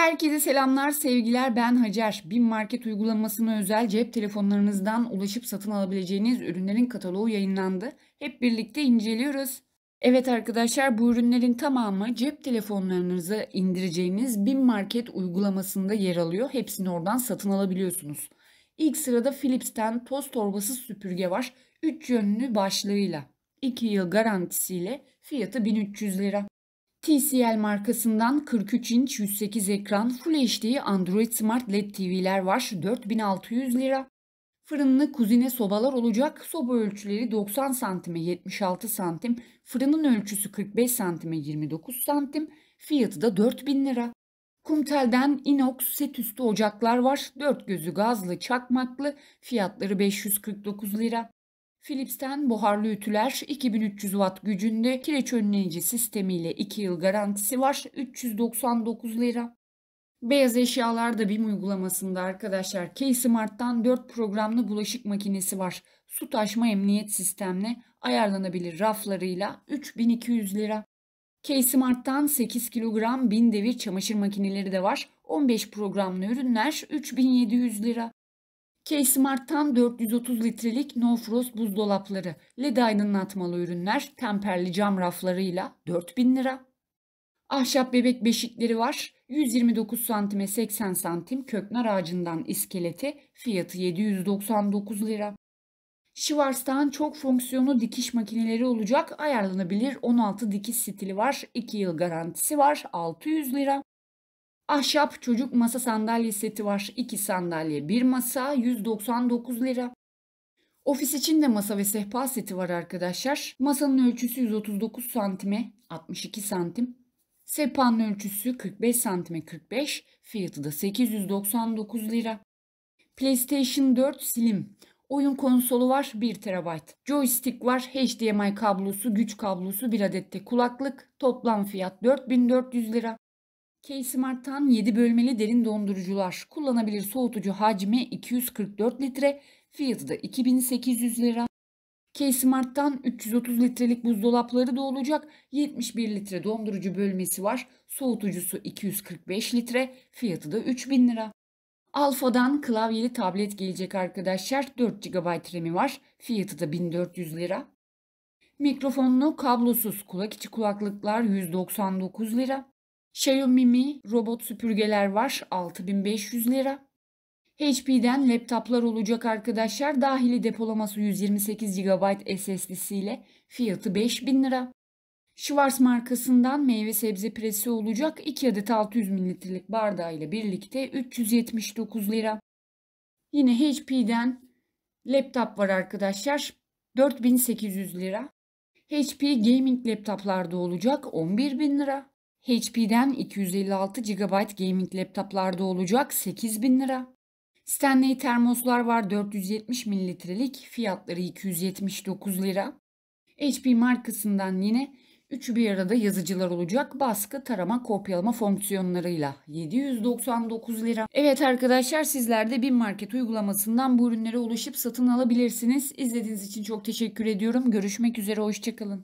Herkese selamlar, sevgiler. Ben Hacer. Bin Market uygulamasına özel cep telefonlarınızdan ulaşıp satın alabileceğiniz ürünlerin kataloğu yayınlandı. Hep birlikte inceliyoruz. Evet arkadaşlar bu ürünlerin tamamı cep telefonlarınıza indireceğiniz Bin Market uygulamasında yer alıyor. Hepsini oradan satın alabiliyorsunuz. İlk sırada Philips'ten toz torbasız süpürge var. 3 yönlü başlığıyla. 2 yıl garantisiyle fiyatı 1300 lira. TCL markasından 43 inç 108 ekran Full HD Android Smart LED TV'ler var 4600 lira. Fırınlı kuzine sobalar olacak. Soba ölçüleri 90 cm 76 cm. Fırının ölçüsü 45 cm 29 cm. Fiyatı da 4000 lira. Kumtel'den inox set üstü ocaklar var. 4 gözü gazlı, çakmaklı. Fiyatları 549 lira. Philips'ten buharlı ütüler 2300 watt gücünde kireç önleyici sistemiyle 2 yıl garantisi var 399 lira. Beyaz eşyalar da BİM uygulamasında arkadaşlar K-Smart'tan 4 programlı bulaşık makinesi var. Su taşma emniyet sistemle ayarlanabilir raflarıyla 3200 lira. K-Smart'tan 8 kilogram 1000 devir çamaşır makineleri de var. 15 programlı ürünler 3700 lira k 430 litrelik No Frost buzdolapları, LED aydınlatmalı ürünler, temperli cam raflarıyla 4000 lira. Ahşap bebek beşikleri var. 129 santime 80 santim köknar ağacından iskeleti fiyatı 799 lira. Schwarz'tan çok fonksiyonlu dikiş makineleri olacak ayarlanabilir 16 dikiş stili var 2 yıl garantisi var 600 lira. Ahşap çocuk masa sandalye seti var. 2 sandalye, 1 masa 199 lira. Ofis için de masa ve sehpa seti var arkadaşlar. Masanın ölçüsü 139 santime 62 santim. Sehpanın ölçüsü 45 santime 45. Fiyatı da 899 lira. PlayStation 4 Slim. Oyun konsolu var 1 TB. Joystick var, HDMI kablosu, güç kablosu, bir adette. kulaklık. Toplam fiyat 4400 lira. K-Smart'tan 7 bölmeli derin dondurucular. Kullanabilir soğutucu hacmi 244 litre, fiyatı da 2800 lira. K-Smart'tan 330 litrelik buzdolapları da olacak. 71 litre dondurucu bölmesi var. Soğutucusu 245 litre, fiyatı da 3000 lira. Alfa'dan klavyeli tablet gelecek arkadaşlar. 4 GB RAM'i var. Fiyatı da 1400 lira. Mikrofonlu kablosuz kulak içi kulaklıklar 199 lira. Xiaomi Mi robot süpürgeler var 6500 lira. HP'den laptoplar olacak arkadaşlar. Dahili depolaması 128 GB SSD'siyle fiyatı 5000 lira. Schwarz markasından meyve sebze presi olacak 2 adet 600 mililitrelik bardağı ile birlikte 379 lira. Yine HP'den laptop var arkadaşlar 4800 lira. HP gaming laptoplarda olacak 11.000 lira. HP'den 256 GB gaming laptoplarda olacak 8000 lira. Stanley termoslar var 470 mililitrelik fiyatları 279 lira. HP markasından yine üçü bir arada yazıcılar olacak baskı, tarama, kopyalama fonksiyonlarıyla 799 lira. Evet arkadaşlar sizler de Bin Market uygulamasından bu ürünlere ulaşıp satın alabilirsiniz. İzlediğiniz için çok teşekkür ediyorum. Görüşmek üzere hoşçakalın.